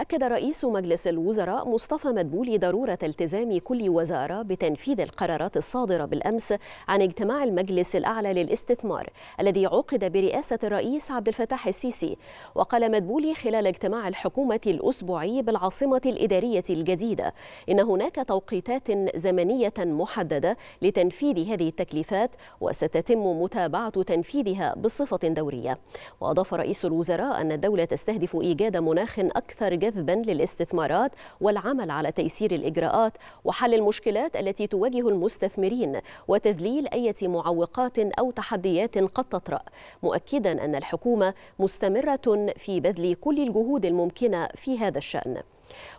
أكد رئيس مجلس الوزراء مصطفى مدبولي ضرورة التزام كل وزارة بتنفيذ القرارات الصادرة بالأمس عن اجتماع المجلس الأعلى للاستثمار الذي عقد برئاسة الرئيس عبد الفتاح السيسي وقال مدبولي خلال اجتماع الحكومة الأسبوعي بالعاصمة الإدارية الجديدة إن هناك توقيتات زمنية محددة لتنفيذ هذه التكليفات وستتم متابعة تنفيذها بصفة دورية وأضاف رئيس الوزراء أن الدولة تستهدف إيجاد مناخ أكثر جذبا للاستثمارات والعمل على تيسير الإجراءات وحل المشكلات التي تواجه المستثمرين وتذليل أي معوقات أو تحديات قد تطرأ مؤكدا أن الحكومة مستمرة في بذل كل الجهود الممكنة في هذا الشأن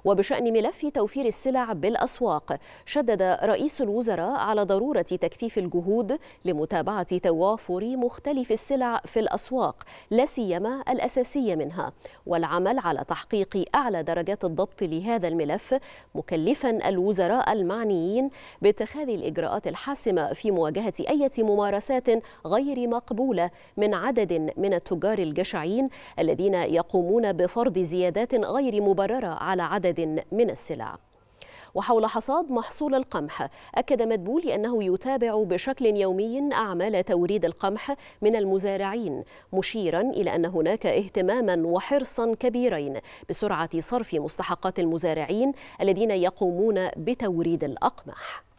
وبشأن ملف توفير السلع بالأسواق شدد رئيس الوزراء على ضرورة تكثيف الجهود لمتابعة توافر مختلف السلع في الأسواق لا سيما الأساسية منها والعمل على تحقيق أعلى درجات الضبط لهذا الملف مكلفا الوزراء المعنيين باتخاذ الإجراءات الحاسمة في مواجهة أي ممارسات غير مقبولة من عدد من التجار الجشعين الذين يقومون بفرض زيادات غير مبررة على على عدد من السلع وحول حصاد محصول القمح أكد مدبول أنه يتابع بشكل يومي أعمال توريد القمح من المزارعين مشيرا إلى أن هناك اهتماما وحرصا كبيرين بسرعة صرف مستحقات المزارعين الذين يقومون بتوريد الأقمح